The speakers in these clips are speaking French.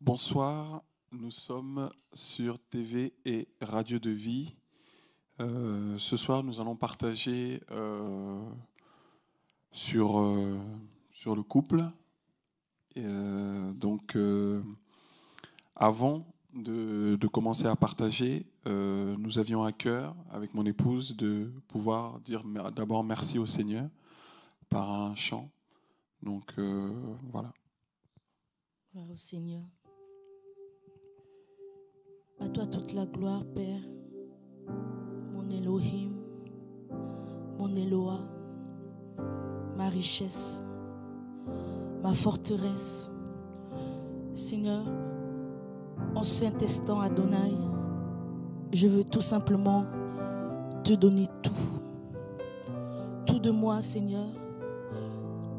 Bonsoir, nous sommes sur TV et Radio de Vie. Euh, ce soir, nous allons partager euh, sur, euh, sur le couple. donc, avant de, commencer à partager, nous avions à cœur, avec mon épouse, de pouvoir dire d'abord merci au Seigneur par un chant. Donc, voilà. au Seigneur. À toi toute la gloire, Père, mon Elohim, mon Eloa, ma richesse, ma forteresse. Seigneur, en s'intestant à Donaï, je veux tout simplement te donner tout. Tout de moi, Seigneur.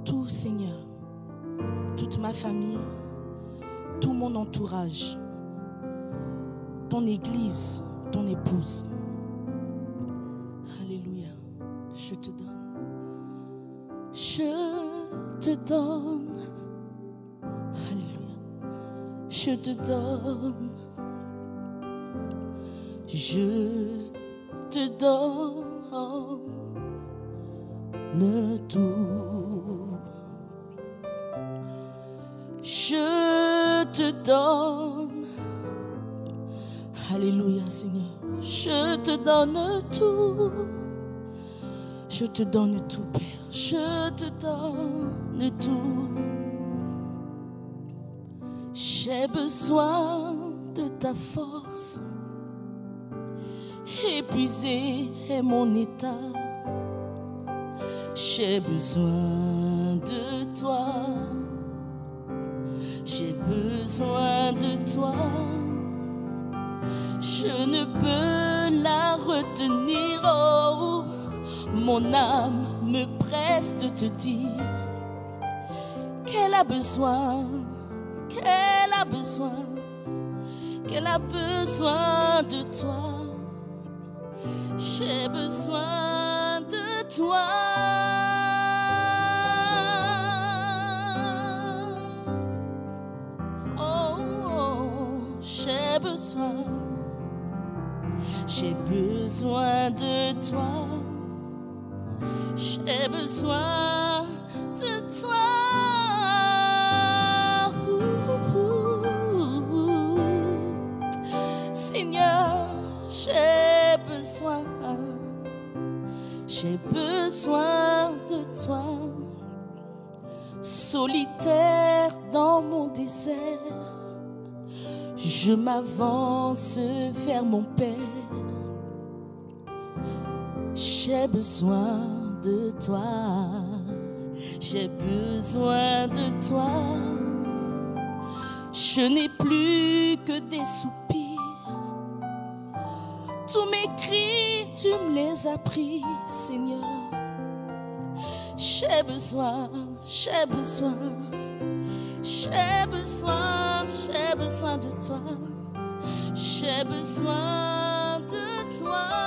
Tout, Seigneur. Toute ma famille, tout mon entourage ton église, ton épouse. Alléluia. Je te donne. Je te donne. Alléluia. Je te donne. Je te donne tout. Je te donne. Alléluia Seigneur. Je te donne tout. Je te donne tout Père. Je te donne tout. J'ai besoin de ta force. Épuisé est mon état. J'ai besoin de toi. J'ai besoin de toi je ne peux la retenir. Oh, mon âme me presse de te dire qu'elle a besoin, qu'elle a besoin, qu'elle a besoin de toi. J'ai besoin de toi. Oh, oh, oh, j'ai besoin j'ai besoin de toi. J'ai besoin de toi. Seigneur, j'ai besoin. J'ai besoin de toi. Solitaire dans mon désert, je m'avance vers mon Père j'ai besoin de toi. J'ai besoin de toi. Je n'ai plus que des soupirs. Tous mes cris, tu me les as pris, Seigneur. J'ai besoin, j'ai besoin, j'ai besoin, j'ai besoin de toi. J'ai besoin de toi.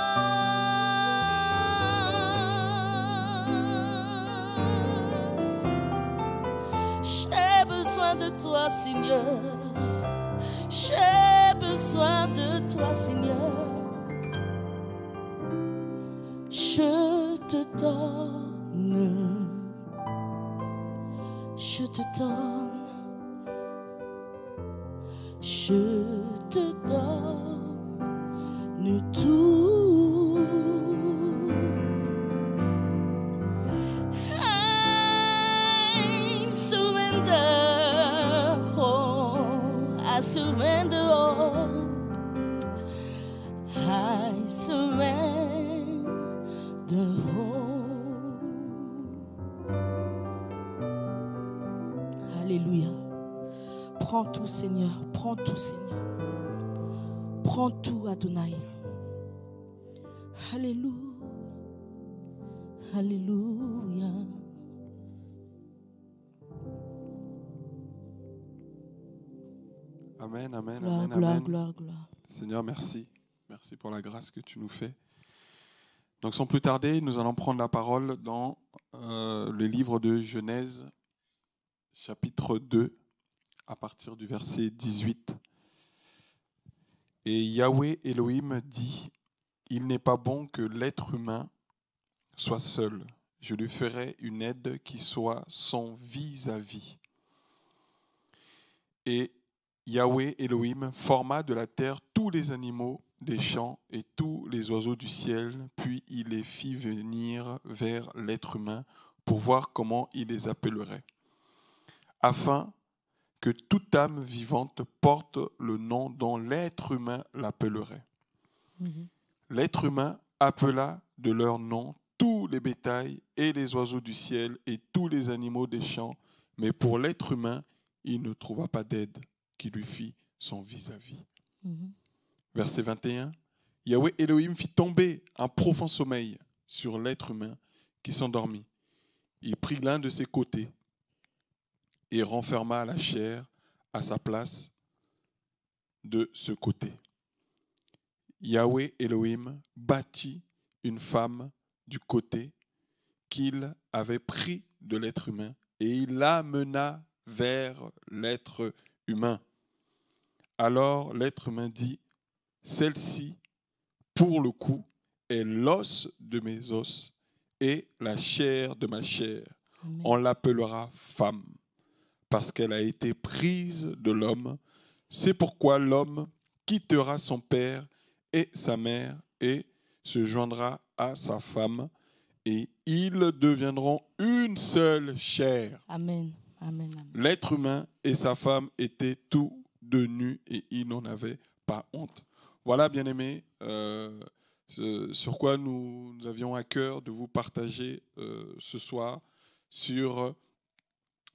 Seigneur. J'ai besoin de toi, Seigneur. Je te donne. Je te donne. Je Amen, amen, gloire, amen, gloire, amen. Gloire, gloire, Seigneur, merci. Merci pour la grâce que tu nous fais. Donc sans plus tarder, nous allons prendre la parole dans euh, le livre de Genèse, chapitre 2, à partir du verset 18. Et Yahweh Elohim dit, Il n'est pas bon que l'être humain soit seul. Je lui ferai une aide qui soit son vis-à-vis. -vis. Et Yahweh Elohim forma de la terre tous les animaux des champs et tous les oiseaux du ciel, puis il les fit venir vers l'être humain pour voir comment il les appellerait, afin que toute âme vivante porte le nom dont l'être humain l'appellerait. Mhm. L'être humain appela de leur nom tous les bétails et les oiseaux du ciel et tous les animaux des champs, mais pour l'être humain, il ne trouva pas d'aide qui lui fit son vis-à-vis. Mhm. Verset 21. Yahweh Elohim fit tomber un profond sommeil sur l'être humain qui s'endormit. Il prit l'un de ses côtés et renferma la chair à sa place de ce côté. Yahweh Elohim bâtit une femme du côté qu'il avait pris de l'être humain et il l'amena vers l'être humain. Alors l'être humain dit, celle-ci, pour le coup, est l'os de mes os et la chair de ma chair. On l'appellera femme, parce qu'elle a été prise de l'homme. C'est pourquoi l'homme quittera son père et sa mère et se joindra à sa femme, et ils deviendront une seule chair. Amen. L'être humain et sa femme étaient tous deux nus et ils n'en avaient pas honte. Voilà, bien-aimés, euh, sur quoi nous, avions à cœur de vous partager euh, ce soir sur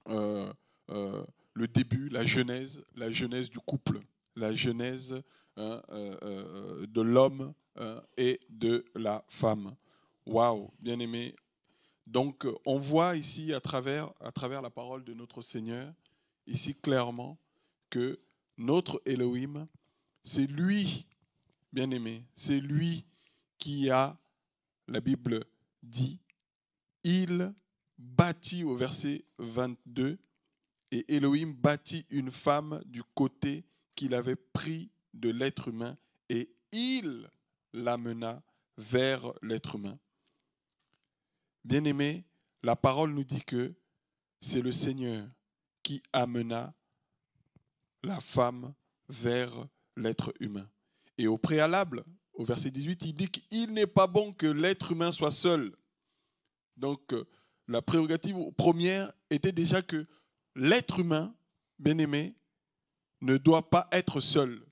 euh, le début, la genèse, la genèse du couple, la genèse hein, de l'homme hein, et de la femme. Waouh, bien-aimés, donc euh, on voit ici à travers, à travers la parole de notre Seigneur, ici clairement, que notre Elohim, c'est lui, bien-aimé, c'est lui qui a, la Bible dit, il bâtit au verset 22, et Elohim bâtit une femme du côté qu'il avait pris de l'être humain, et il l'amena vers l'être humain bien aimé la parole nous dit que c'est le Seigneur qui amena la femme vers l'être humain. Et au préalable, au verset 18, il dit qu'il n'est pas bon que l'être humain soit seul. Donc, euh, la prérogative première était déjà que l'être humain, bien-aimé, ne doit pas être seul.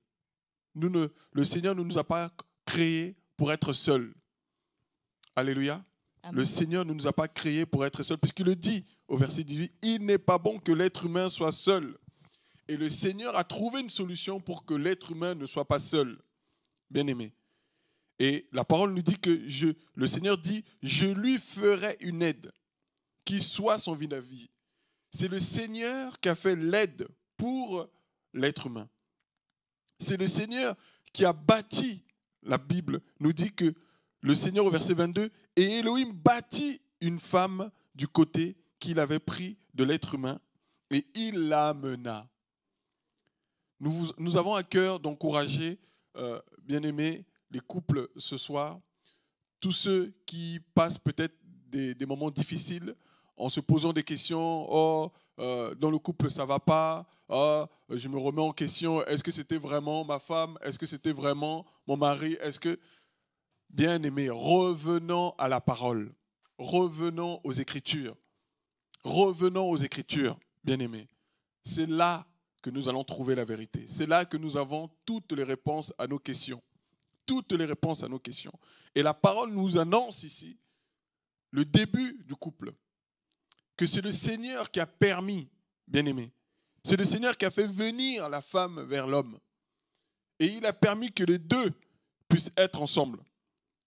le Seigneur ne nous a pas créés pour être seul. Alléluia. Le Seigneur ne nous a pas créés pour être seuls, puisqu'il le dit au verset 18, il n'est pas bon que l'être humain soit seul. Et le Seigneur a trouvé une solution pour que l'être humain ne soit pas seul, bien-aimé. Et la parole nous dit que je, le Seigneur dit, je lui ferai une aide qui soit son vie à C'est le Seigneur qui a fait l'aide pour l'être humain. C'est le Seigneur qui a bâti, la Bible nous dit que le Seigneur au verset 22, et Elohim bâtit une femme du côté qu'il avait pris de l'être humain et il l'amena. Nous, nous avons à cœur d'encourager, euh, bien-aimés, les couples ce soir, tous ceux qui passent peut-être des, moments difficiles en se posant des questions, oh, euh, dans le couple ça va pas, oh, je me remets en question, est-ce que c'était vraiment ma femme, est-ce que c'était vraiment mon mari, est-ce que... Bien-aimés, revenons à la parole. Revenons aux Écritures. Revenons aux Écritures, bien-aimés. C'est là que nous allons trouver la vérité. C'est là que nous avons toutes les réponses à nos questions. Toutes les réponses à nos questions. Et la parole nous annonce ici le début du couple. Que c'est le Seigneur qui a permis, bien-aimés. C'est le Seigneur qui a fait venir la femme vers l'homme. Et il a permis que les deux puissent être ensemble.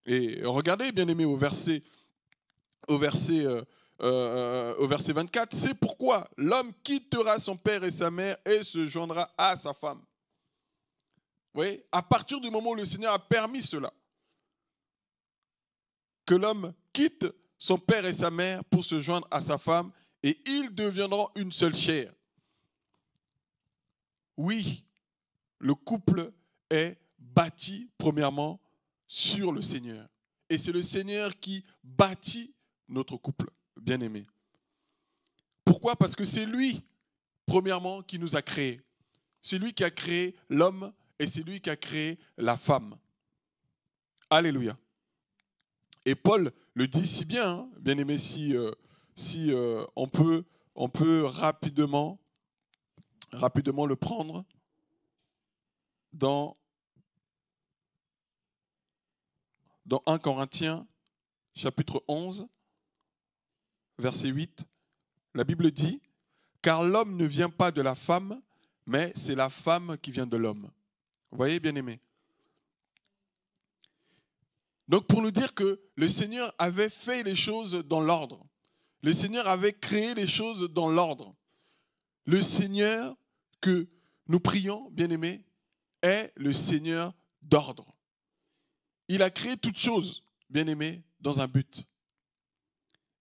Et regardez, bien aimé, au verset, au verset, euh, euh, au verset 24, c'est pourquoi l'homme quittera son père et sa mère et se joindra à sa femme. Vous voyez, à partir du moment où le Seigneur a permis cela, que l'homme quitte son père et sa mère pour se joindre à sa femme, et ils deviendront une seule chair. Oui, le couple est bâti premièrement sur le Seigneur. Et c'est le Seigneur qui bâtit notre couple, bien-aimé. Pourquoi Parce que c'est lui, premièrement, qui nous a créés. C'est lui qui a créé l'homme et c'est lui qui a créé la femme. Alléluia. Et Paul le dit si bien, hein, bien-aimé, si, euh, si euh, on, peut, on peut rapidement, rapidement le prendre dans dans 1 Corinthiens chapitre 11, verset 8, la Bible dit, Car l'homme ne vient pas de la femme, mais c'est la femme qui vient de l'homme. Vous voyez, bien-aimé Donc pour nous dire que le Seigneur avait fait les choses dans l'ordre, le Seigneur avait créé les choses dans l'ordre, le Seigneur que nous prions, bien-aimé, est le Seigneur d'ordre. Il a créé toute chose, bien aimé, dans un but.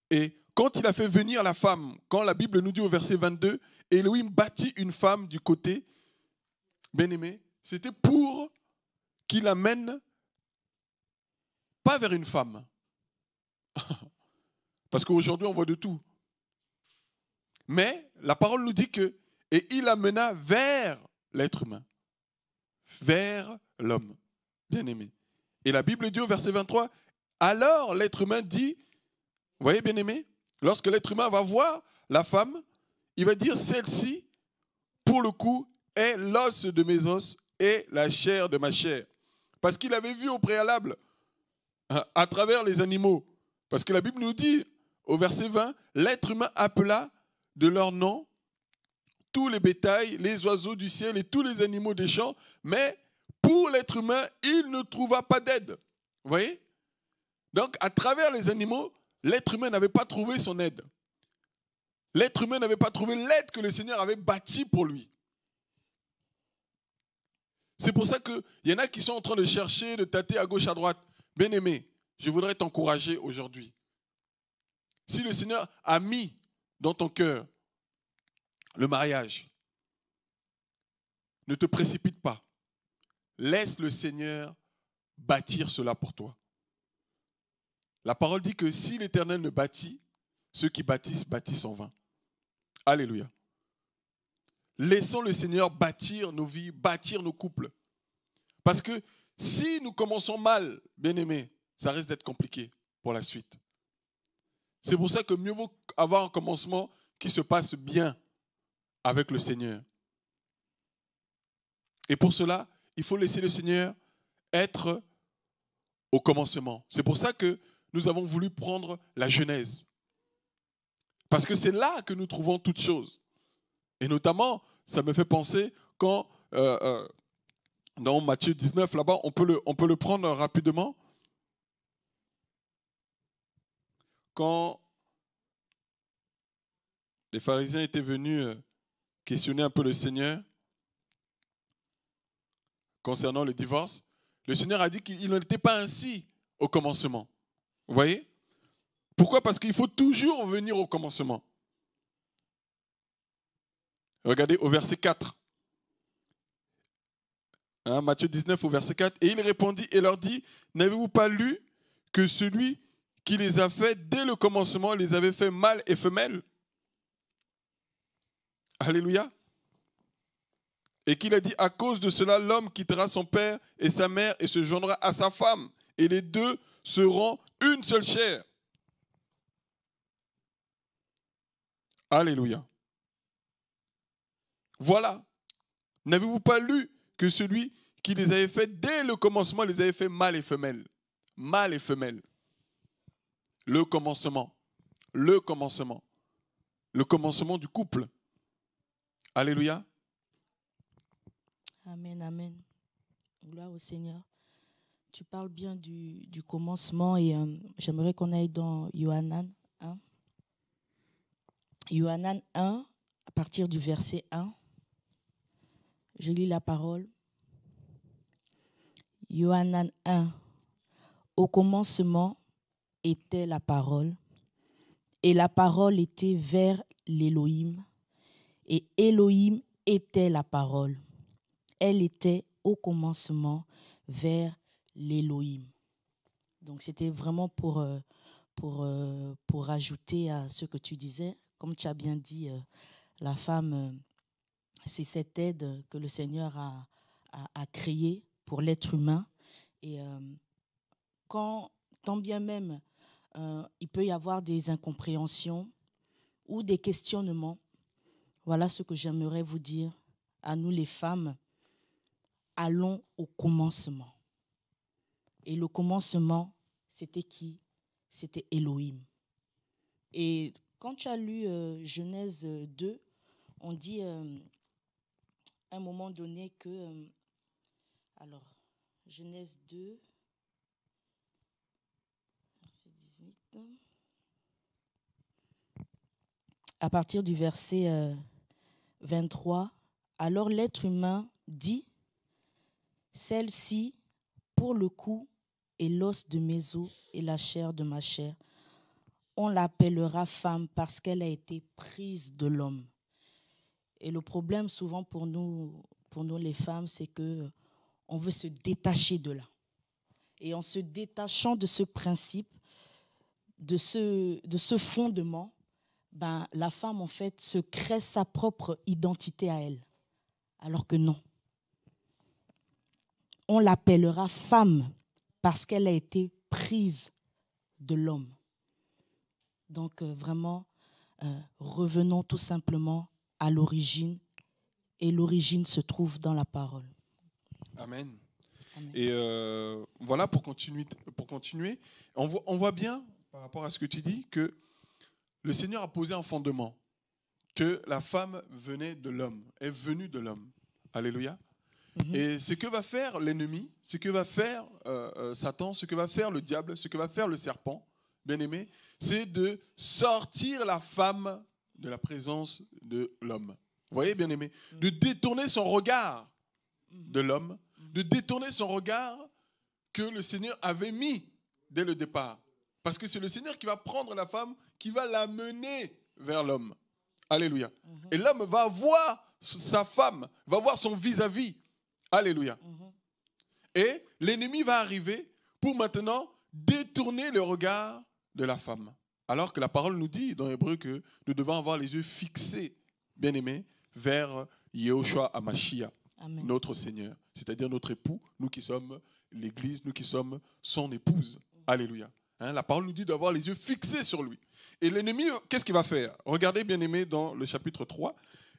Et quand il a fait venir la femme, quand la Bible nous dit au verset 22, Elohim bâtit une femme du côté, bien aimé, c'était pour qu'il amène pas vers une femme. Parce qu'aujourd'hui, on voit de tout. Mais la parole nous dit que, et il amena vers l'être humain, vers l'homme, bien aimé. Et la Bible dit au verset 23, alors l'être humain dit, vous voyez bien aimé, lorsque l'être humain va voir la femme, il va dire, celle-ci, pour le coup, est l'os de mes os et la chair de ma chair. Parce qu'il avait vu au préalable, hein, à travers les animaux. Parce que la Bible nous dit, au verset 20, l'être humain appela de leur nom tous les bétails, les oiseaux du ciel et tous les animaux des champs, mais pour l'être humain, il ne trouva pas d'aide. Vous voyez Donc, à travers les animaux, l'être humain n'avait pas trouvé son aide. L'être humain n'avait pas trouvé l'aide que le Seigneur avait bâtie pour lui. C'est pour ça qu'il y en a qui sont en train de chercher, de tâter à gauche, à droite. Bien-aimé, je voudrais t'encourager aujourd'hui. Si le Seigneur a mis dans ton cœur le mariage, ne te précipite pas. Laisse le Seigneur bâtir cela pour toi. La parole dit que si l'Éternel ne bâtit, ceux qui bâtissent bâtissent en vain. Alléluia. Laissons le Seigneur bâtir nos vies, bâtir nos couples. Parce que si nous commençons mal, bien-aimés, ça risque d'être compliqué pour la suite. C'est pour ça que mieux vaut avoir un commencement qui se passe bien avec le Seigneur. Et pour cela, il faut laisser le Seigneur être au commencement. C'est pour ça que nous avons voulu prendre la Genèse. Parce que c'est là que nous trouvons toutes choses. Et notamment, ça me fait penser quand, euh, euh, dans Matthieu 19, là-bas, on, on peut le prendre rapidement. Quand les pharisiens étaient venus euh, questionner un peu le Seigneur, concernant le divorce, le Seigneur a dit qu'il n'était pas ainsi au commencement. Vous voyez Pourquoi Parce qu'il faut toujours venir au commencement. Regardez au verset 4. Hein, Matthieu 19 au verset 4. Et il répondit et leur dit, n'avez-vous pas lu que celui qui les a faits dès le commencement les avait fait mâles et femelles Alléluia et qu'il a dit, à cause de cela, l'homme quittera son père et sa mère et se joindra à sa femme, et les deux seront une seule chair. Alléluia. Voilà. N'avez-vous pas lu que celui qui les avait fait dès le commencement les avait fait mâles et femelles Mâles et femelles. Le commencement. Le commencement. Le commencement du couple. Alléluia. Amen, amen. Gloire au Seigneur. Tu parles bien du, commencement et euh, j'aimerais qu'on aille dans Yohanan 1. Yohanan 1, à partir du verset 1. Je lis la parole. Yohanan 1. Au commencement était la parole, et la parole était vers l'Élohim, et Elohim était la parole elle était au commencement vers l'Élohim. Donc c'était vraiment pour, euh, pour, euh, pour ajouter à ce que tu disais, comme tu as bien dit, euh, la femme, c'est cette aide que le Seigneur a, a, créée pour l'être humain. Et quand, tant bien même, il peut y avoir des incompréhensions ou des questionnements, voilà ce que j'aimerais vous dire à nous les femmes allons au commencement. Et le commencement, c'était qui C'était Elohim. Et quand tu as lu euh, Genèse 2, euh, on dit euh, à un moment donné que... alors, Genèse 2, verset 18. À partir du verset 23, alors l'être humain dit, celle-ci, pour le coup, est l'os de mes os et la chair de ma chair. On l'appellera femme parce qu'elle a été prise de l'homme. Et le problème souvent pour nous, pour nous les femmes, c'est que on veut se détacher de là. Et en se détachant de ce principe, de ce, de ce fondement, ben, la femme, en fait, se crée sa propre identité à elle. Alors que non on l'appellera femme parce qu'elle a été prise de l'homme. Donc euh, vraiment, euh, revenons tout simplement à l'origine. Et l'origine se trouve dans la parole. Amen. Et euh, voilà, pour continuer, pour continuer on, voit, on, voit, bien, par rapport à ce que tu dis, que le Seigneur a posé un fondement, que la femme venait de l'homme, est venue de l'homme. Alléluia. Mhm. Et ce que va faire l'ennemi, ce que va faire euh, euh, Satan, ce que va faire le diable, ce que va faire le serpent, bien aimé, c'est de sortir la femme de la présence de l'homme. Vous voyez, bien aimé, mhm. de détourner son regard de mhm. l'homme, de détourner son regard que le Seigneur avait mis dès le départ. Parce que c'est le Seigneur qui va prendre la femme, qui va l'amener vers l'homme. Alléluia. Et l'homme va voir sa femme, va voir son vis-à-vis, vis à vis Alléluia. Mhm. Et l'ennemi va arriver pour maintenant détourner le regard de la femme. Alors que la parole nous dit dans l'hébreu, que nous devons avoir les yeux fixés, bien-aimés, vers Yehoshua Amashia, notre Seigneur, c'est-à-dire notre époux, nous qui sommes l'Église, nous qui sommes son épouse. Alléluia. Hein, la parole nous dit d'avoir les yeux fixés sur lui. Et l'ennemi, qu'est-ce qu'il va faire Regardez, bien aimé, dans le chapitre 3,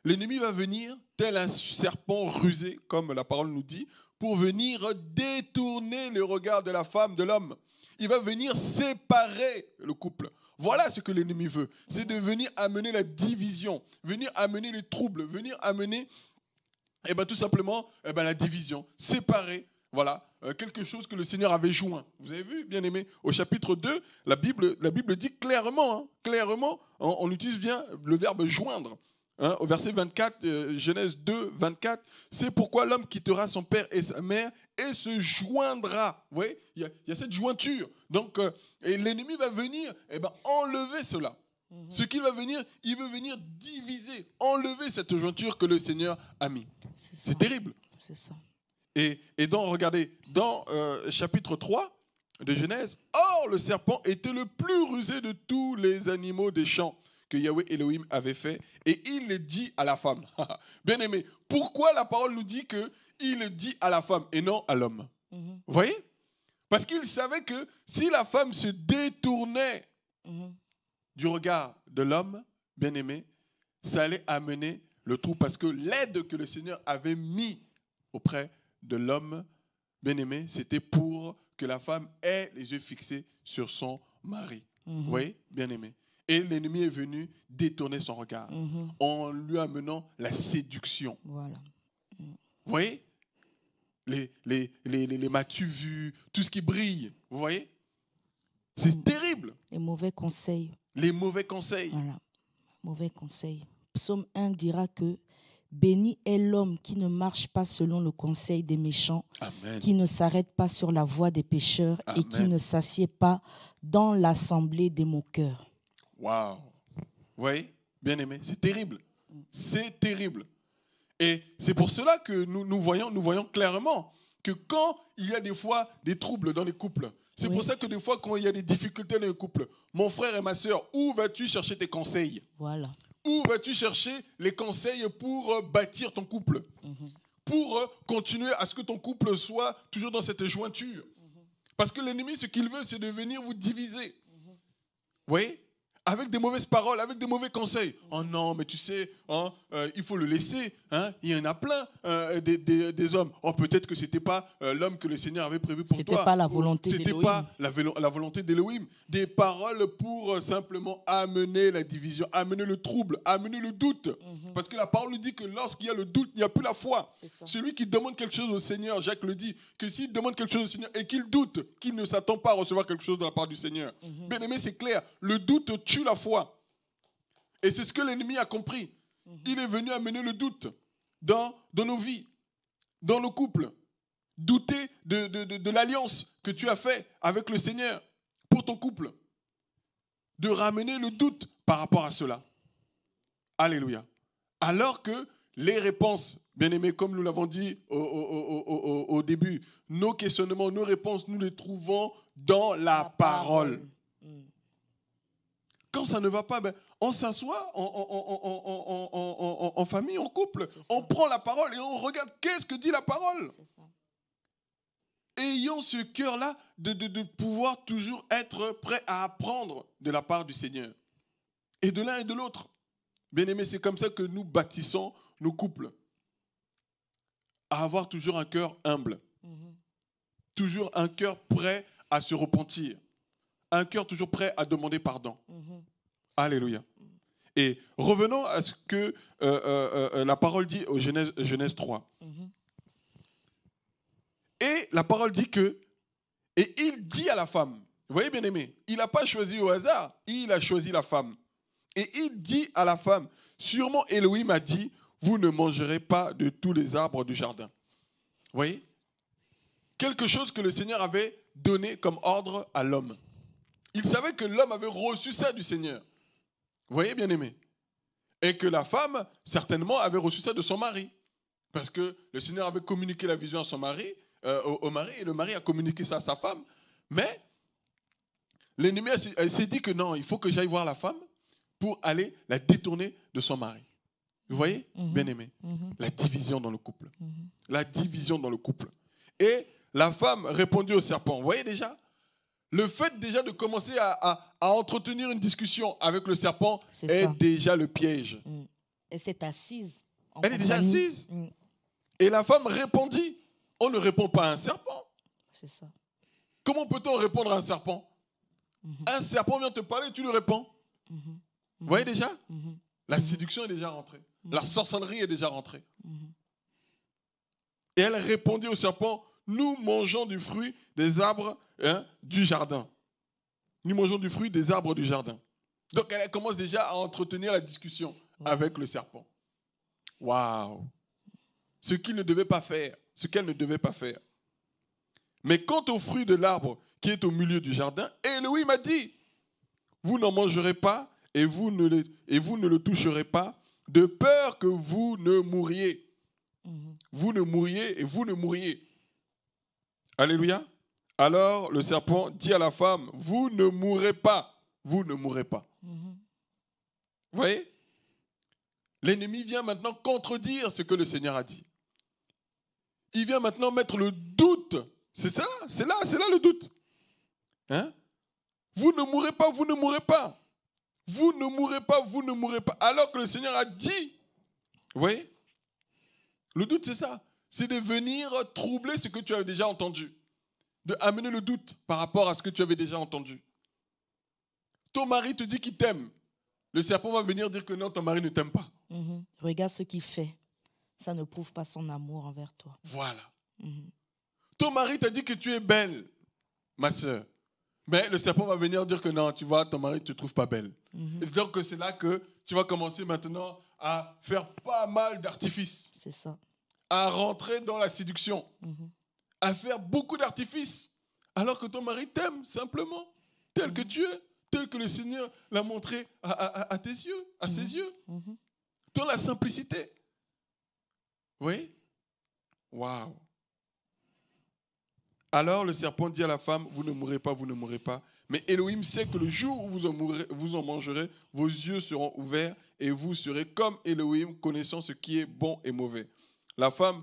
L'ennemi va venir tel un serpent rusé, comme la parole nous dit, pour venir détourner le regard de la femme, de l'homme. Il va venir séparer le couple. Voilà ce que l'ennemi veut. C'est de venir amener la division, venir amener les troubles, venir amener eh ben, tout simplement eh ben, la division, séparer. Voilà, euh, quelque chose que le Seigneur avait joint. Vous avez vu, bien aimé, au chapitre 2, la Bible, la Bible dit clairement, hein, clairement, on, on utilise bien le verbe joindre. Hein, au verset 24, euh, Genèse 2, 24, c'est pourquoi l'homme quittera son père et sa mère et se joindra. Vous voyez, il y, a cette jointure. Donc, euh, et l'ennemi va venir et eh ben, enlever cela. Mhm. Ce qu'il va venir, il veut venir diviser, enlever cette jointure que le Seigneur a mis. C'est terrible. C'est ça. Et, et, donc, regardez, dans euh, chapitre 3 de Genèse, Or, le serpent était le plus rusé de tous les animaux des champs Yahweh Elohim avait fait, et il le dit à la femme. Bien aimé, pourquoi la parole nous dit que il le dit à la femme et non à l'homme mhm. Vous voyez Parce qu'il savait que si la femme se détournait mhm. du regard de l'homme, bien aimé, ça allait amener le trou parce que l'aide que le Seigneur avait mis auprès de l'homme, bien aimé, c'était pour que la femme ait les yeux fixés sur son mari. Mhm. Vous voyez, bien aimé. Et l'ennemi est venu détourner son regard mhm. en lui amenant la séduction. Voilà. Vous voyez les, les, les, les, tout ce qui brille, vous voyez C'est mm. terrible. Les mauvais conseils. Les mauvais conseils. Voilà. Mauvais conseils. Psaume 1 dira que Béni est l'homme qui ne marche pas selon le conseil des méchants, qui ne s'arrête pas sur la voie des pécheurs et qui ne s'assied pas dans l'assemblée des moqueurs. Waouh. Vous voyez, bien aimé, c'est terrible. C'est terrible. Et c'est pour cela que nous, nous, voyons, nous voyons clairement que quand il y a des fois des troubles dans les couples, c'est pour ça que des fois quand il y a des difficultés dans les couples, mon frère et ma soeur, où vas-tu chercher tes conseils Voilà. Où vas-tu chercher les conseils pour euh, bâtir ton couple mhm. Pour euh, continuer à ce que ton couple soit toujours dans cette jointure. Mhm. Parce que l'ennemi, ce qu'il veut, c'est de venir vous diviser. Vous mhm. voyez avec des mauvaises paroles, avec des mauvais conseils. Oh non, mais tu sais, hein, euh, il faut le laisser. Hein, il y en a plein euh, des, hommes. Or oh, peut-être que ce n'était pas euh, l'homme que le Seigneur avait prévu pour toi. Ce pas la volonté C'était pas la, volonté d'Élohim. Des paroles pour euh, simplement amener la division, amener le trouble, amener le doute. Mhm. Parce que la parole nous dit que lorsqu'il y a le doute, il n'y a plus la foi. Celui qui demande quelque chose au Seigneur, Jacques le dit, que s'il demande quelque chose au Seigneur et qu'il doute, qu'il ne s'attend pas à recevoir quelque chose de la part du Seigneur. Mhm. Bien aimé, c'est clair. Le doute tue la foi. Et c'est ce que l'ennemi a compris. Mhm. Il est venu amener le doute dans, nos vies, dans nos couples. Douter de, l'alliance que tu as fait avec le Seigneur pour ton couple. De ramener le doute par rapport à cela. Alléluia. Alors que les réponses, bien aimés, comme nous l'avons dit au, début, nos questionnements, nos réponses, nous les trouvons dans la, parole. Mm. Quand ça ne va pas, ben, on s'assoit en, famille, en couple. On prend la parole et on regarde qu'est-ce que dit la parole. Ayons ce cœur-là de, pouvoir toujours être prêt à apprendre de la part du Seigneur. Et de l'un et de l'autre. Bien-aimés, c'est comme ça que nous bâtissons nos couples. À avoir toujours un cœur humble. Toujours un cœur prêt à se repentir un cœur toujours prêt à demander pardon. Mm-hmm. Alléluia. Mm-hmm. Et revenons à ce que euh, euh, euh, la parole dit au Genèse, 3. Mm-hmm. Et la parole dit que, et il dit à la femme, vous voyez bien aimé, il n'a pas choisi au hasard, il a choisi la femme. Et il dit à la femme, sûrement Elohim a dit, vous ne mangerez pas de tous les arbres du jardin. Vous voyez Quelque chose que le Seigneur avait donné comme ordre à l'homme il savait que l'homme avait reçu ça du Seigneur. Vous voyez, bien-aimé Et que la femme, certainement, avait reçu ça de son mari. Parce que le Seigneur avait communiqué la vision à son mari, euh, au, mari, et le mari a communiqué ça à sa femme. Mais l'ennemi s'est dit que non, il faut que j'aille voir la femme pour aller la détourner de son mari. Vous voyez, mhm. bien-aimé mhm. La division dans le couple. Mhm. La division dans le couple. Et la femme répondit au serpent, vous voyez déjà le fait déjà de commencer à, entretenir une discussion avec le serpent est, déjà le piège. Mm. Elle s'est assise. Elle est déjà assise. Mm. Et la femme répondit, on ne répond pas à un serpent. C'est ça. Comment peut-on répondre à un serpent mm-hmm. Un serpent vient te parler, tu lui réponds. Mm-hmm. Vous voyez déjà mm-hmm. La séduction est déjà rentrée. La sorcellerie est déjà rentrée. Et elle répondit au serpent, nous mangeons du fruit des arbres hein, du jardin. Nous mangeons du fruit des arbres du jardin. Donc elle commence déjà à entretenir la discussion avec le serpent. Waouh Ce qu'il ne devait pas faire, ce qu'elle ne devait pas faire. Mais quant au fruit de l'arbre qui est au milieu du jardin, Elohim m'a dit, vous n'en mangerez pas et vous, ne le, et vous ne le toucherez pas, de peur que vous ne mouriez. Mhm. Vous ne mouriez et vous ne mouriez. Alléluia. Alors le serpent dit à la femme, vous ne mourrez pas, vous ne mourrez pas. Vous voyez L'ennemi vient maintenant contredire ce que le Seigneur a dit. Il vient maintenant mettre le doute. C'est ça, c'est là, c'est là le doute. Hein? vous ne mourrez pas, vous ne mourrez pas. Vous ne mourrez pas, vous ne mourrez pas. Alors que le Seigneur a dit, vous voyez, le doute c'est ça c'est de venir troubler ce que tu as déjà entendu, de amener le doute par rapport à ce que tu avais déjà entendu. Ton mari te dit qu'il t'aime. Le serpent va venir dire que non, ton mari ne t'aime pas. Mhm. Regarde ce qu'il fait. Ça ne prouve pas son amour envers toi. Voilà. Mhm. Ton mari t'a dit que tu es belle, ma soeur. Mais le serpent va venir dire que non, tu vois, ton mari ne te trouve pas belle. Mhm. Et donc c'est là que tu vas commencer maintenant à faire pas mal d'artifices. C'est ça à rentrer dans la séduction, mm-hmm. à faire beaucoup d'artifices, alors que ton mari t'aime simplement, tel que mm-hmm. tu es, tel que le Seigneur l'a montré à, tes yeux, à ses mm-hmm. yeux, dans la simplicité. Oui Waouh Alors le serpent dit à la femme, vous ne mourrez pas, vous ne mourrez pas. Mais Elohim sait que le jour où vous vous en mangerez, vos yeux seront ouverts et vous serez comme Elohim, connaissant ce qui est bon et mauvais. La femme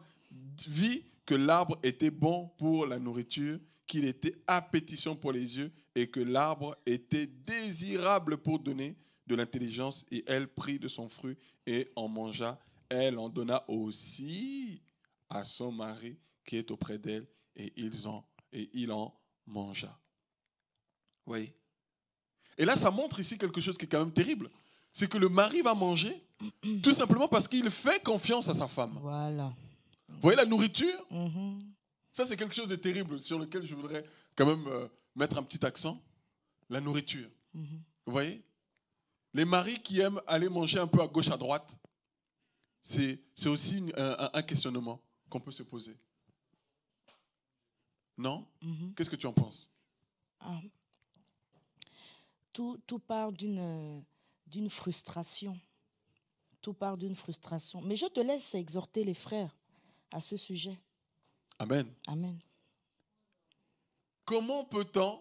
vit que l'arbre était bon pour la nourriture, qu'il était pétition pour les yeux et que l'arbre était désirable pour donner de l'intelligence. Et elle prit de son fruit et en mangea. Elle en donna aussi à son mari qui est auprès d'elle et, et il en mangea. Vous voyez Et là, ça montre ici quelque chose qui est quand même terrible c'est que le mari va manger tout simplement parce qu'il fait confiance à sa femme. Voilà. Vous voyez la nourriture mm-hmm. Ça, c'est quelque chose de terrible sur lequel je voudrais quand même euh, mettre un petit accent. La nourriture. Mm-hmm. Vous voyez Les maris qui aiment aller manger un peu à gauche, à droite, c'est aussi un, questionnement qu'on peut se poser. Non mm-hmm. Qu'est-ce que tu en penses ah. tout, tout part d'une d'une frustration. Tout part d'une frustration. Mais je te laisse exhorter les frères à ce sujet. Amen. Amen. Comment peut-on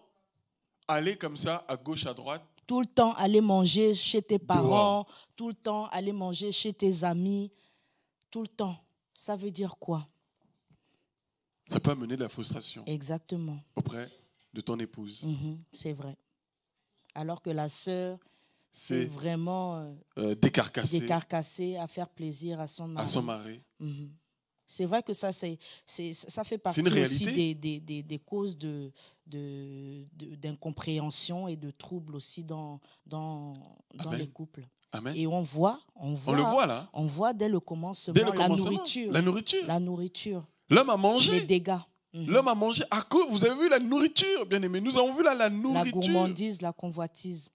aller comme ça à gauche, à droite Tout le temps aller manger chez tes parents, tout le temps aller manger chez tes amis, tout le temps. Ça veut dire quoi Ça peut amener de la frustration. Exactement. Auprès de ton épouse. Mhm, c'est vrai. Alors que la sœur c'est vraiment euh, euh, décarcasser décarcassé. à faire plaisir à son mari. Mhm. C'est vrai que ça, ça fait partie aussi des, causes de, d'incompréhension et de troubles aussi dans, dans, dans les couples. Et on voit, on voit, on le voit On voit dès le commencement, la, nourriture, la nourriture, l'homme a mangé, les dégâts. Mhm. L'homme a mangé à cause. Vous avez vu la nourriture, bien aimé. Nous avons vu la nourriture. La gourmandise, la convoitise.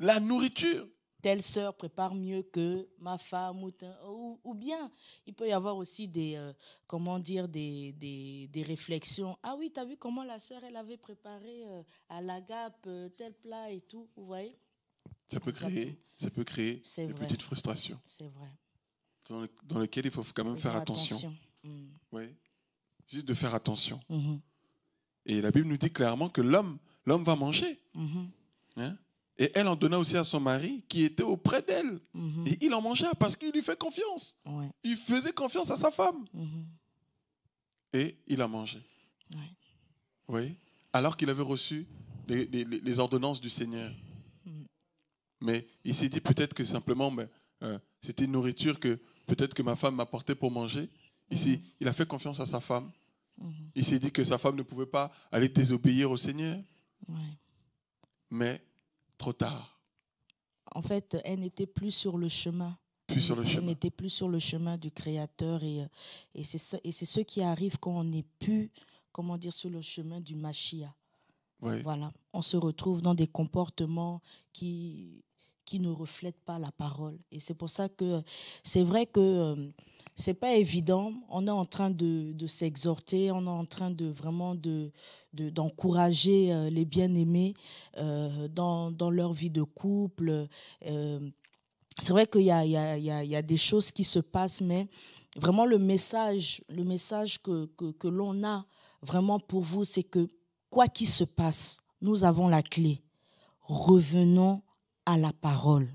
La nourriture. Telle sœur prépare mieux que ma femme ou, bien il peut y avoir aussi des euh, comment dire des, réflexions. Ah oui, tu as vu comment la sœur elle avait préparé euh, à la euh, tel plat et tout, vous voyez Ça peut créer, ça peut créer des petites frustrations. C'est vrai. Dans, le, lequel il faut quand même faire, attention. Hmm. Oui. Juste de faire attention. Mhm. Et la Bible nous dit clairement que l'homme, l'homme va manger. Mhm. Hein? Et elle en donna aussi à son mari qui était auprès d'elle. Mm-hmm. Et il en mangea parce qu'il lui fait confiance. Il faisait confiance à sa femme. Mm-hmm. Et il a mangé. Oui. Alors qu'il avait reçu les, ordonnances du Seigneur. Mm-hmm. Mais il s'est dit peut-être que simplement, ben, euh, c'était une nourriture que peut-être que ma femme m'apportait pour manger. Ici, il a fait confiance à sa femme. Il s'est dit que sa femme ne pouvait pas aller désobéir au Seigneur. Mais Trop tard. En fait, elle n'était plus sur le chemin. Plus sur le chemin. Elle n'était plus sur le chemin du Créateur. Et, euh, et c'est ce qui arrive quand on n'est plus, comment dire, sur le chemin du Machia. Voilà, on se retrouve dans des comportements qui qui ne reflètent pas la parole. Et c'est pour ça que c'est vrai que euh, c'est pas évident. On est en train de, s'exhorter, on est en train de vraiment de d'encourager euh, les bien-aimés euh, dans, dans, leur vie de couple. c'est vrai qu'il y, y, y a, des choses qui se passent, mais vraiment le message, le message que, que, que l'on a vraiment pour vous, c'est que quoi qu'il se passe, nous avons la clé. Revenons à la parole.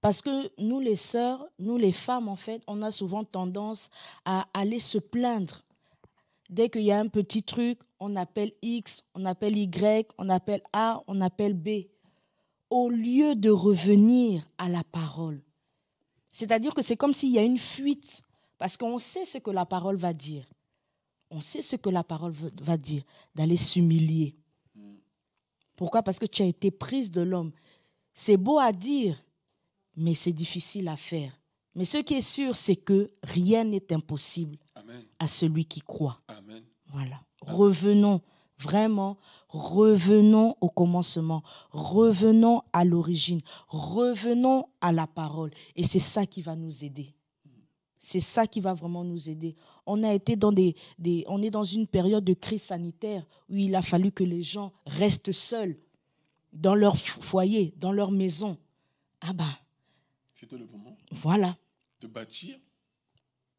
Parce que nous, les sœurs, nous, les femmes, en fait, on a souvent tendance à aller se plaindre. Dès qu'il y a un petit truc, on appelle X, on appelle Y, on appelle A, on appelle B. Au lieu de revenir à la parole. C'est-à-dire que c'est comme s'il y a une fuite, parce qu'on sait ce que la parole va dire. On sait ce que la parole va dire, d'aller s'humilier. Mm. Pourquoi Parce que tu as été prise de l'homme. C'est beau à dire, mais c'est difficile à faire. Mais ce qui est sûr, c'est que rien n'est impossible à celui qui croit. Voilà. Revenons vraiment, revenons au commencement, revenons à l'origine, revenons à la parole. Et c'est ça qui va nous aider. C'est ça qui va vraiment nous aider. On a été dans des, on est dans une période de crise sanitaire où il a fallu que les gens restent seuls dans leur foyer, dans leur maison. Ah bah. C'était le moment. Voilà. De bâtir,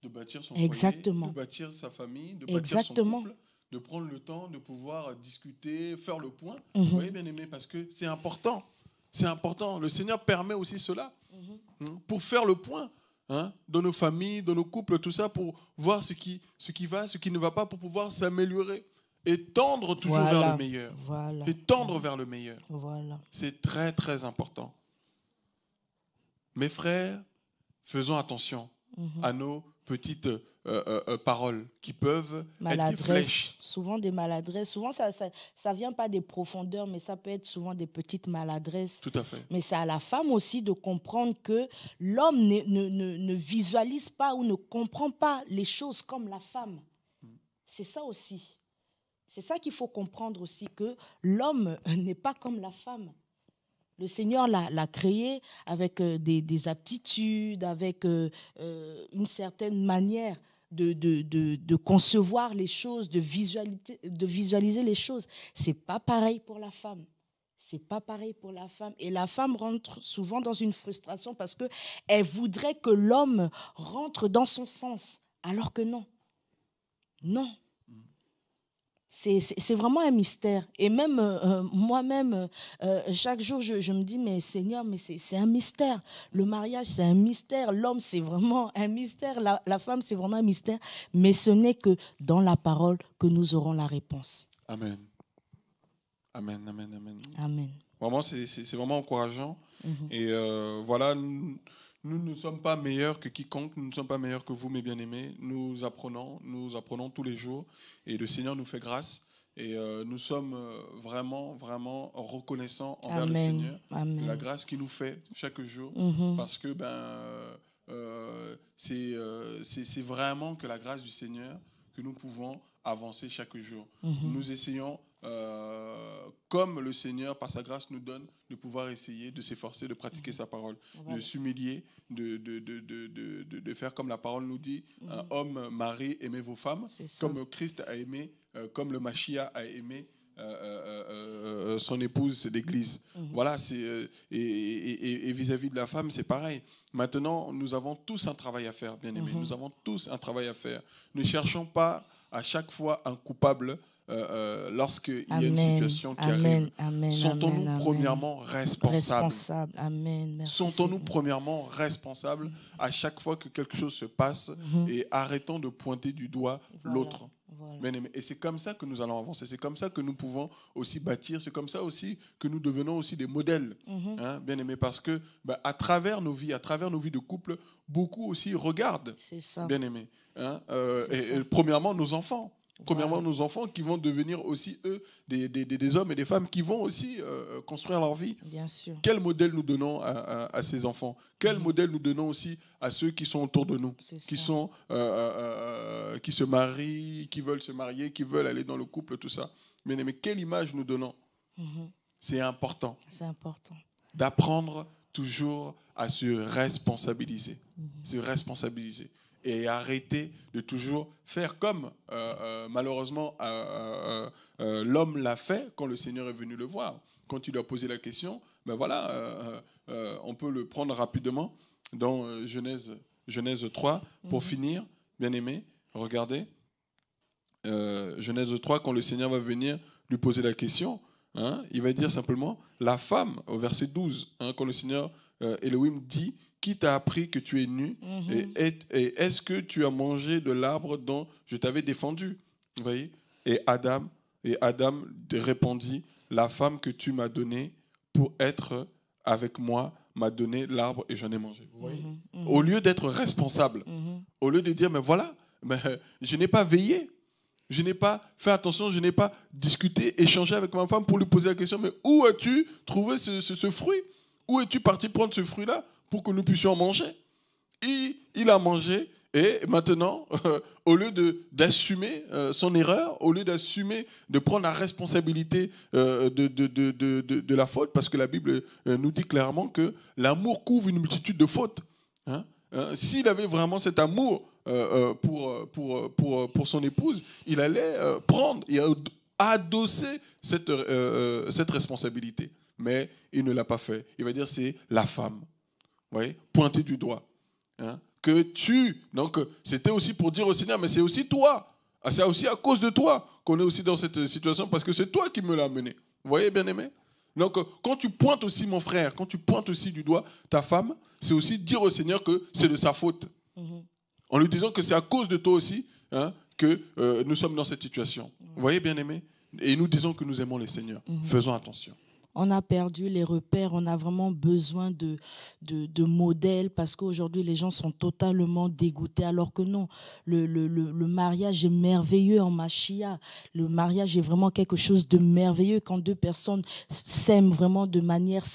de bâtir son Exactement. foyer, de bâtir sa famille, de bâtir son couple, de prendre le temps de pouvoir discuter, faire le point. Mhm. Vous voyez, bien aimé, parce que c'est important. C'est important. Le Seigneur permet aussi cela mhm. hein, pour faire le point. Hein, dans nos familles, dans nos couples, tout ça, pour voir ce qui, ce qui va, ce qui ne va pas, pour pouvoir s'améliorer. Et tendre toujours vers le meilleur. Et tendre vers le meilleur. Voilà. C'est très, très important. Mes frères, faisons attention mhm. à nos petites euh, euh, euh, paroles qui peuvent maladresse. être des flèches. Souvent des maladresses. Souvent, ça, ça, ça, vient pas des profondeurs, mais ça peut être souvent des petites maladresses. Tout à fait. Mais c'est à la femme aussi de comprendre que l'homme ne, ne, ne visualise pas ou ne comprend pas les choses comme la femme. Mm. C'est ça aussi. C'est ça qu'il faut comprendre aussi, que l'homme n'est pas comme la femme. Le Seigneur l'a créé avec euh, des, aptitudes, avec euh, euh, une certaine manière de, concevoir les choses, de, visualiser, de visualiser les choses. C'est pas pareil pour la femme. C'est pas pareil pour la femme. Et la femme rentre souvent dans une frustration parce que elle voudrait que l'homme rentre dans son sens, alors que non. Non, c'est vraiment un mystère. Et même euh, euh, moi-même, euh, chaque jour, je, me dis, mais Seigneur, mais c'est un mystère. Le mariage, c'est un mystère. L'homme, c'est vraiment un mystère. La, femme, c'est vraiment un mystère. Mais ce n'est que dans la parole que nous aurons la réponse. Amen. Amen, amen, amen. Amen. Vraiment, c'est vraiment encourageant. Mhm. Et voilà, nous ne sommes pas meilleurs que quiconque, nous ne sommes pas meilleurs que vous, mes bien-aimés. Nous apprenons, nous apprenons tous les jours et le Seigneur nous fait grâce. Et euh, nous sommes euh, vraiment, vraiment reconnaissants envers le Seigneur, la grâce qu'il nous fait chaque jour, mhm. parce que ben, euh, euh c'est vraiment que la grâce du Seigneur que nous pouvons avancer chaque jour. Mhm. Nous essayons euh, comme le Seigneur, par sa grâce, nous donne de pouvoir essayer de s'efforcer de pratiquer sa parole, de s'humilier, de de, de, de, de, faire comme la parole nous dit, un mhm. hein, homme, mari, aimez vos femmes, comme Christ a aimé, euh, comme le Machia a aimé. Euh, son épouse l'église. Mhm. Voilà, c'est, et vis-à-vis de la femme, c'est pareil. Maintenant, nous avons tous un travail à faire, bien aimé. Mhm. Nous avons tous un travail à faire. Ne cherchons pas à chaque fois un coupable euh, euh, lorsqu'il y a une situation qui arrive. Sentons-nous premièrement responsables. Sentons-nous premièrement responsables à chaque fois que quelque chose se passe mhm. et arrêtons de pointer du doigt l'autre. Et c'est comme ça que nous allons avancer. C'est comme ça que nous pouvons aussi bâtir. C'est comme ça aussi que nous devenons aussi des modèles, mhm. hein, bien aimé, parce que bah, à travers nos vies, à travers nos vies de couple, beaucoup aussi regardent, bien aimé. Hein, euh, et, premièrement, nos enfants. Premièrement, nos enfants qui vont devenir aussi, eux, des, des, hommes et des femmes qui vont aussi euh, construire leur vie. Bien sûr. Quel modèle nous donnons à, ces enfants Quel modèle nous donnons aussi à ceux qui sont autour de nous, qui, sont, euh, euh, qui se marient, qui veulent se marier, qui veulent aller dans le couple, tout ça Mais, mais quelle image nous donnons mm-hmm. C'est important. C'est important. D'apprendre toujours à se responsabiliser. Mm-hmm. Se responsabiliser et arrêter de toujours faire comme euh, euh, malheureusement euh, l'homme l'a fait quand le Seigneur est venu le voir. Quand il lui a posé la question, ben voilà, on peut le prendre rapidement dans Genèse, Genèse 3 pour mhm. finir, bien aimé, regardez. Genèse 3, quand le Seigneur va venir lui poser la question, hein, il va dire simplement, la femme, au verset 12, hein, quand le Seigneur, Elohim dit, qui t'a appris que tu es nu mhm. Et, est-ce que tu as mangé de l'arbre dont je t'avais défendu Vous Et Adam, et Adam répondit, la femme que tu m'as donnée pour être avec moi m'a donné l'arbre et j'en ai mangé. Mhm, mhm. Au lieu d'être responsable, au lieu de dire, mais voilà, mais je n'ai pas veillé. Je n'ai pas fait attention, je n'ai pas discuté, échangé avec ma femme pour lui poser la question, mais où as-tu trouvé ce fruit Où es-tu parti prendre ce fruit-là pour que nous puissions manger. Et il a mangé et maintenant, euh, au lieu d'assumer euh, son erreur, au lieu d'assumer, de prendre la responsabilité euh, de, de, la faute, parce que la Bible nous dit clairement que l'amour couvre une multitude de fautes. Hein, hein. S'il avait vraiment cet amour pour, pour, pour, son épouse, il allait prendre et adosser cette, cette responsabilité. Mais il ne l'a pas fait. Il va dire c'est la femme voyez, pointer du doigt. Hein, que tu. Donc, c'était aussi pour dire au Seigneur, mais c'est aussi toi. Ah, c'est aussi à cause de toi qu'on est aussi dans cette situation, parce que c'est toi qui me l'as amené. Vous voyez, bien-aimé Donc, quand tu pointes aussi, mon frère, quand tu pointes aussi du doigt ta femme, c'est aussi dire au Seigneur que c'est de sa faute. Mm-hmm. En lui disant que c'est à cause de toi aussi hein, que euh, nous sommes dans cette situation. Mm-hmm. Vous voyez, bien-aimé Et nous disons que nous aimons le Seigneur. Mm-hmm. Faisons attention on a perdu les repères, on a vraiment besoin de, de, modèles parce qu'aujourd'hui les gens sont totalement dégoûtés alors que non, le, mariage est merveilleux en machia, le mariage est vraiment quelque chose de merveilleux quand deux personnes s'aiment vraiment de manière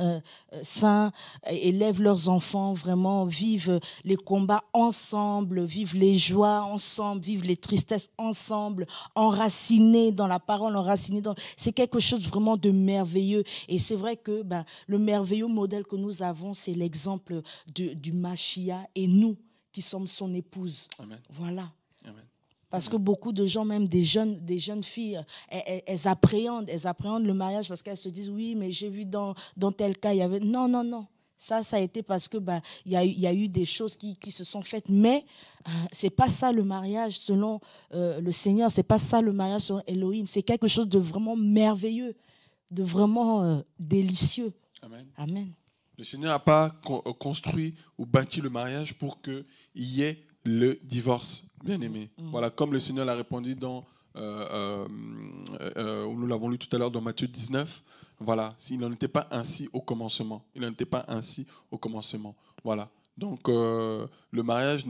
euh, sain, élèvent leurs enfants, vraiment vivent les combats ensemble, vivent les joies ensemble, vivent les tristesses ensemble, enracinés dans la parole, enracinés dans... C'est quelque chose vraiment de merveilleux et c'est vrai que ben, le merveilleux modèle que nous avons, c'est l'exemple du Machia et nous qui sommes son épouse. Voilà. Parce que beaucoup de gens, même des jeunes, des jeunes filles, elles, appréhendent, elles le mariage parce qu'elles se disent oui, mais j'ai vu dans, dans tel cas, il y avait. Non, non, non. Ça, ça a été parce que ben, il y, a eu des choses qui, se sont faites, mais euh, c'est pas ça le mariage selon euh, le Seigneur, c'est pas ça le mariage selon Elohim. C'est quelque chose de vraiment merveilleux de vraiment euh, délicieux. Amen. Le Seigneur n'a pas euh, construit ou bâti le mariage pour qu'il y ait le divorce, bien aimé. Mm, mm. Voilà, comme le Seigneur l'a répondu dans, euh, euh nous l'avons lu tout à l'heure dans Matthieu 19, voilà, s'il n'en était pas ainsi au commencement. Il n'en était pas ainsi au commencement. Voilà. Donc, le mariage,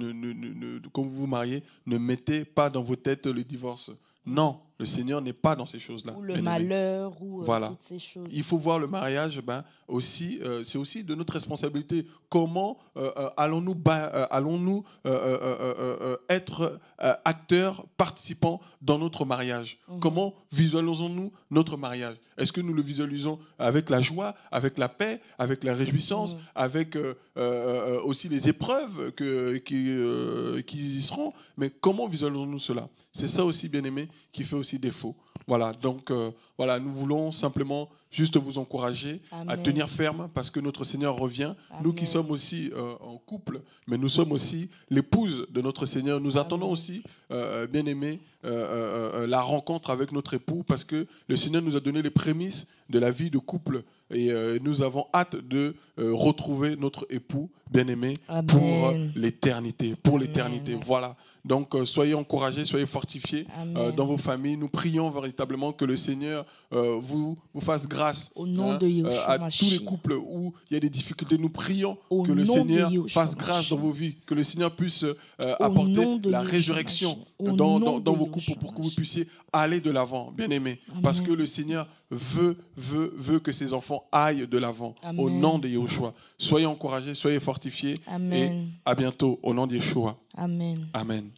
quand vous vous mariez, ne mettez pas dans vos têtes le divorce. Non, le Seigneur n'est pas dans ces choses-là. le malheur, ou euh, toutes ces choses. Il faut voir le mariage, ben, aussi, euh, c'est aussi de notre responsabilité. Comment allons-nous être acteurs, participants dans notre mariage mhm. Comment visualisons-nous notre mariage Est-ce que nous le visualisons avec la joie, avec la paix, avec la réjouissance, mhm. avec euh, aussi les épreuves que, qui, qui y seront Mais comment visualisons-nous cela C'est ça aussi, bien aimé, qui fait aussi voilà, donc euh, voilà, nous voulons simplement juste vous encourager à tenir ferme parce que notre Seigneur revient. Nous qui sommes aussi euh, en couple, mais nous sommes aussi l'épouse de notre Seigneur. Nous attendons aussi, euh, bien aimé, la rencontre avec notre époux parce que le Seigneur nous a donné les prémices de la vie de couple et nous avons hâte de retrouver notre époux bien aimé pour l'éternité, pour l'éternité. Voilà. Donc euh, soyez encouragés, soyez fortifiés euh, dans vos familles. Nous prions véritablement que le Seigneur euh, vous, vous fasse grâce hein, à tous les couples où il y a des difficultés. Nous prions que le Seigneur fasse grâce dans vos vies, que le Seigneur puisse apporter la résurrection dans, dans, vos couples pour que vous puissiez aller de l'avant, bien aimés, parce que le Seigneur veut, veut, veut que ses enfants aillent de l'avant. Au nom de Yeshua. Soyez encouragés, soyez fortifiés. Et à bientôt, au nom de Yeshua. Amen. Amen.